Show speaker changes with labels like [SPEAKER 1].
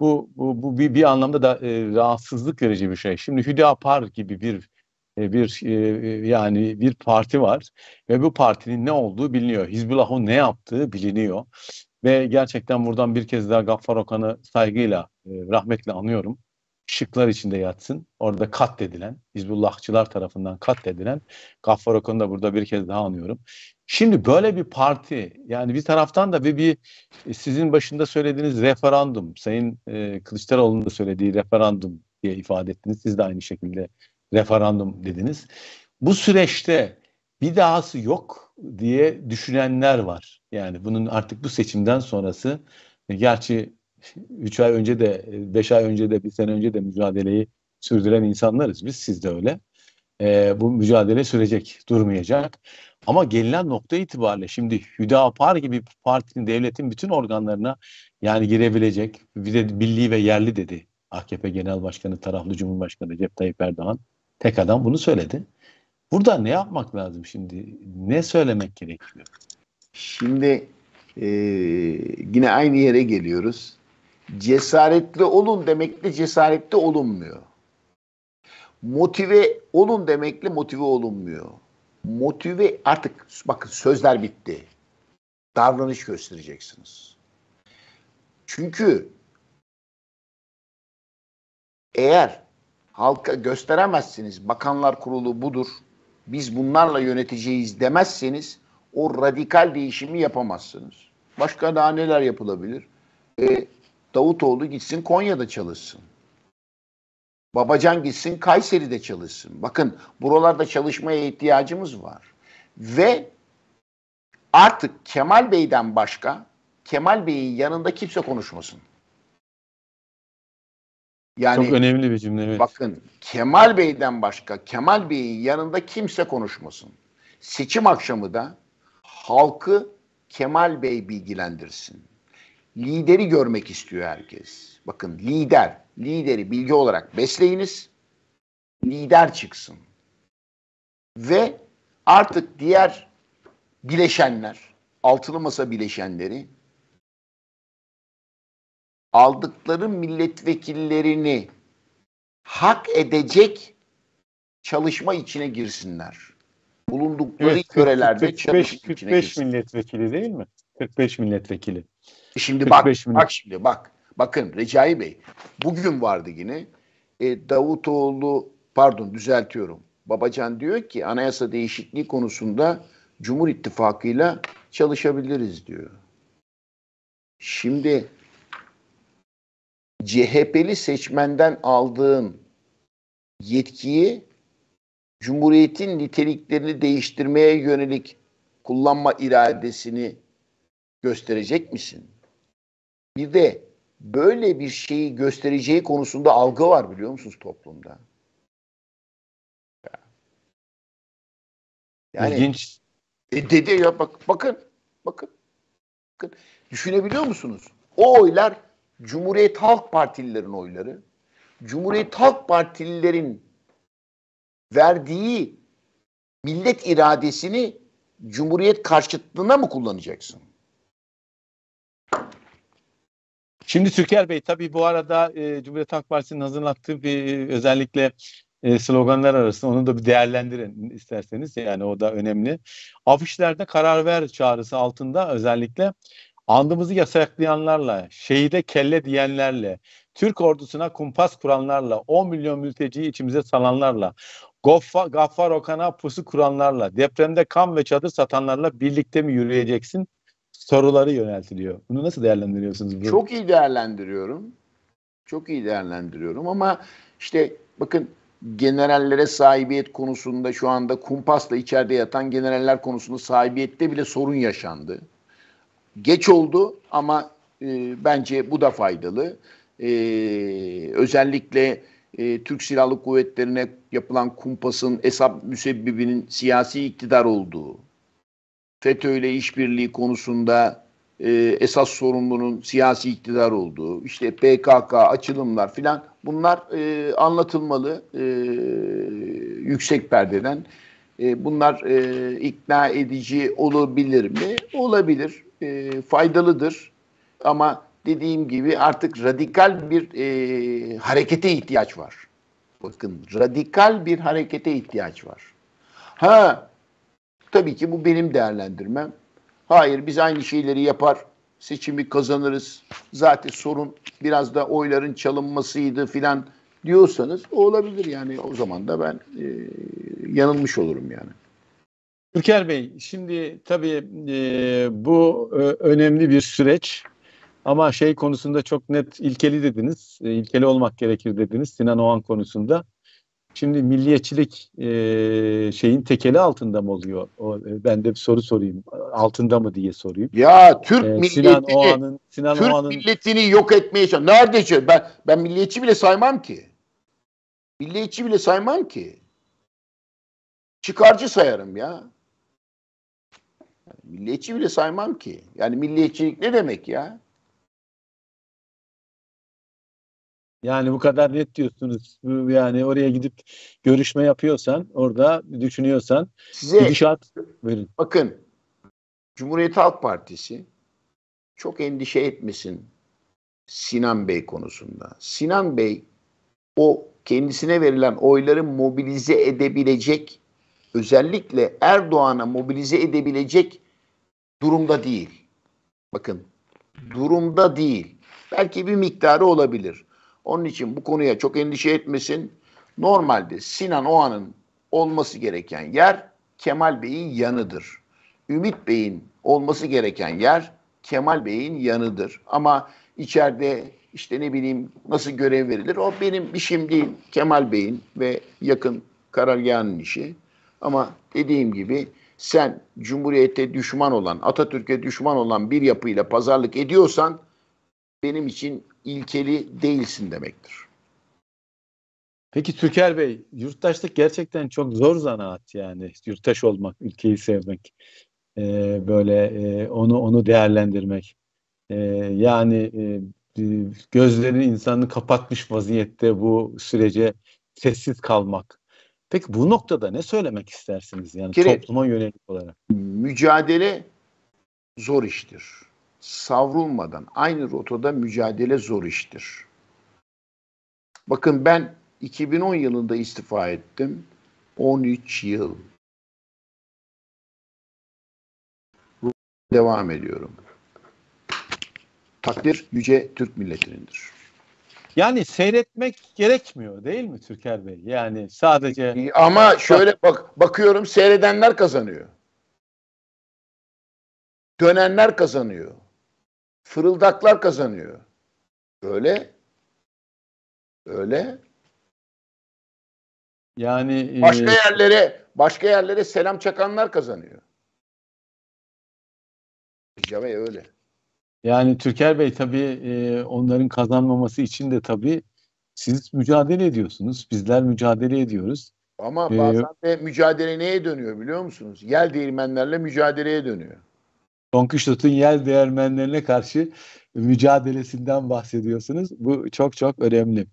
[SPEAKER 1] bu, bu, bu bir, bir anlamda da e, rahatsızlık verici bir şey. Şimdi Hüdapar gibi bir e, bir e, e, yani bir parti var ve bu partinin ne olduğu biliniyor. Hizbullah'ın ne yaptığı biliniyor. Ve gerçekten buradan bir kez daha Gaffar Okan'ı saygıyla, e, rahmetle anıyorum şıklar içinde yatsın. Orada katledilen, İzbullahçılar tarafından katledilen Gaffar Okan'ı da burada bir kez daha anıyorum. Şimdi böyle bir parti yani bir taraftan da bir, bir e, sizin başında söylediğiniz referandum, Sayın e, Kılıçdaroğlu'nun da söylediği referandum diye ifade ettiniz. Siz de aynı şekilde referandum dediniz. Bu süreçte bir dahası yok diye düşünenler var. Yani bunun artık bu seçimden sonrası e, gerçi 3 ay önce de 5 e, ay önce de bir sene önce de mücadeleyi sürdüren insanlarız. Biz siz de öyle. E, bu mücadele sürecek, durmayacak. Ama gelinen nokta itibariyle şimdi Hüdapar gibi partinin, devletin bütün organlarına yani girebilecek bir de milli ve yerli dedi AKP Genel Başkanı, taraflı Cumhurbaşkanı Recep Tayyip Erdoğan. Tek adam bunu söyledi. Burada ne yapmak lazım şimdi? Ne söylemek gerekiyor?
[SPEAKER 2] Şimdi e, yine aynı yere geliyoruz cesaretli olun demekle cesaretli olunmuyor. Motive olun demekle motive olunmuyor. Motive artık bakın sözler bitti. Davranış göstereceksiniz. Çünkü eğer halka gösteremezsiniz, bakanlar kurulu budur, biz bunlarla yöneteceğiz demezseniz o radikal değişimi yapamazsınız. Başka daha neler yapılabilir? E, Davutoğlu gitsin Konya'da çalışsın. Babacan gitsin Kayseri'de çalışsın. Bakın buralarda çalışmaya ihtiyacımız var. Ve artık Kemal Bey'den başka Kemal Bey'in yanında kimse konuşmasın. Yani Çok önemli bir cümle. Evet. Bakın Kemal Bey'den başka Kemal Bey'in yanında kimse konuşmasın. Seçim akşamı da halkı Kemal Bey bilgilendirsin lideri görmek istiyor herkes. Bakın lider, lideri bilgi olarak besleyiniz. Lider çıksın. Ve artık diğer bileşenler, altılı masa bileşenleri aldıkları milletvekillerini hak edecek çalışma içine girsinler bulundukları evet, 40, yörelerde 45, 45 milletvekili değil mi? 45 milletvekili. Şimdi 45 bak, millet. bak şimdi bak. Bakın Recai Bey bugün vardı yine e, Davutoğlu pardon düzeltiyorum. Babacan diyor ki anayasa değişikliği konusunda Cumhur İttifakı'yla çalışabiliriz diyor. Şimdi CHP'li seçmenden aldığın yetkiyi Cumhuriyetin niteliklerini değiştirmeye yönelik kullanma iradesini gösterecek misin? Bir de böyle bir şeyi göstereceği konusunda algı var biliyor musunuz toplumda? Yani, İlginç. E, dede ya bak bakın bakın bakın düşünebiliyor musunuz? O oylar Cumhuriyet Halk Partililerin oyları. Cumhuriyet Halk Partililerin verdiği millet iradesini cumhuriyet karşıtlığına mı
[SPEAKER 1] kullanacaksın? Şimdi Türker Bey tabii bu arada e, Cumhuriyet Halk Partisi'nin hazırlattığı bir e, özellikle e, sloganlar arasında onu da bir değerlendirin isterseniz yani o da önemli. Afişlerde karar ver çağrısı altında özellikle andımızı yasaklayanlarla, şehide kelle diyenlerle, Türk ordusuna kumpas kuranlarla, 10 milyon mülteciyi içimize salanlarla, Goffa, Gaffar Okan'a pusu kuranlarla, depremde kam ve çadır satanlarla birlikte mi yürüyeceksin? Soruları yöneltiliyor. Bunu nasıl değerlendiriyorsunuz? Bunu? Çok iyi değerlendiriyorum.
[SPEAKER 2] Çok iyi değerlendiriyorum ama işte bakın generallere sahibiyet konusunda şu anda kumpasla içeride yatan generaller konusunda sahibiyette bile sorun yaşandı. Geç oldu ama e, bence bu da faydalı. E, özellikle e, Türk Silahlı Kuvvetleri'ne yapılan kumpasın esap müsebbibinin siyasi iktidar olduğu, FETÖ ile işbirliği konusunda e, esas sorumlunun siyasi iktidar olduğu, işte PKK, açılımlar filan bunlar e, anlatılmalı e, yüksek perdeden. E, bunlar e, ikna edici olabilir mi? Olabilir e, faydalıdır. Ama dediğim gibi artık radikal bir e, harekete ihtiyaç var. Bakın radikal bir harekete ihtiyaç var. Ha tabii ki bu benim değerlendirmem. Hayır biz aynı şeyleri yapar, seçimi kazanırız. Zaten sorun biraz da oyların çalınmasıydı filan diyorsanız o olabilir yani o zaman da ben e, yanılmış olurum yani.
[SPEAKER 1] Türker Bey, şimdi tabii e, bu e, önemli bir süreç ama şey konusunda çok net ilkeli dediniz, e, ilkeli olmak gerekir dediniz Sinan Oğan konusunda. Şimdi milliyetçilik e, şeyin tekeli altında mı oluyor? O, e, ben de bir soru sorayım, altında mı diye sorayım. Ya Türk e, Sinan Oğan'ın,
[SPEAKER 2] Sinan Türk Oğan'ın... milletini yok etmeye çalışıyor. Neredeyse ben, ben milliyetçi bile saymam ki. Milliyetçi bile saymam ki. Çıkarcı sayarım ya. Milliyetçi bile saymam ki. Yani milliyetçilik ne demek ya?
[SPEAKER 1] Yani bu kadar net diyorsunuz. Yani oraya gidip görüşme yapıyorsan, orada düşünüyorsan Size, gidişat verin. Bakın, Cumhuriyet
[SPEAKER 2] Halk Partisi çok endişe etmesin Sinan Bey konusunda. Sinan Bey o kendisine verilen oyları mobilize edebilecek özellikle Erdoğan'a mobilize edebilecek durumda değil. Bakın durumda değil. Belki bir miktarı olabilir. Onun için bu konuya çok endişe etmesin. Normalde Sinan Oğan'ın olması gereken yer Kemal Bey'in yanıdır. Ümit Bey'in olması gereken yer Kemal Bey'in yanıdır. Ama içeride işte ne bileyim nasıl görev verilir o benim işim değil. Kemal Bey'in ve yakın karargahının işi. Ama dediğim gibi sen Cumhuriyete düşman olan, Atatürk'e düşman olan bir yapıyla pazarlık ediyorsan benim için ilkeli
[SPEAKER 1] değilsin demektir. Peki Türker Bey, yurttaşlık gerçekten çok zor zanaat yani yurttaş olmak, ülkeyi sevmek, e, böyle e, onu onu değerlendirmek. E, yani e, e gözlerini insanı kapatmış vaziyette bu sürece sessiz kalmak. Peki bu noktada ne söylemek istersiniz yani Kire, topluma yönelik olarak? Mücadele
[SPEAKER 2] zor iştir. Savrulmadan aynı rotada mücadele zor iştir. Bakın ben 2010 yılında istifa ettim. 13 yıl. Devam ediyorum. Takdir yüce Türk milletindir.
[SPEAKER 1] Yani seyretmek gerekmiyor değil mi Türker Bey? Yani sadece ama şöyle bak bakıyorum seyredenler kazanıyor.
[SPEAKER 2] Dönenler kazanıyor. Fırıldaklar kazanıyor. Öyle.
[SPEAKER 1] Öyle. Yani e, başka e...
[SPEAKER 2] yerlere başka yerlere selam çakanlar kazanıyor. Ya öyle.
[SPEAKER 1] Yani Türker Bey tabii e, onların kazanmaması için de tabii siz mücadele ediyorsunuz. Bizler mücadele ediyoruz.
[SPEAKER 2] Ama e, bazen de mücadele neye dönüyor biliyor musunuz? Yel değirmenlerle mücadeleye dönüyor.
[SPEAKER 1] Don Quixote'un yel değirmenlerine karşı mücadelesinden bahsediyorsunuz. Bu çok çok önemli.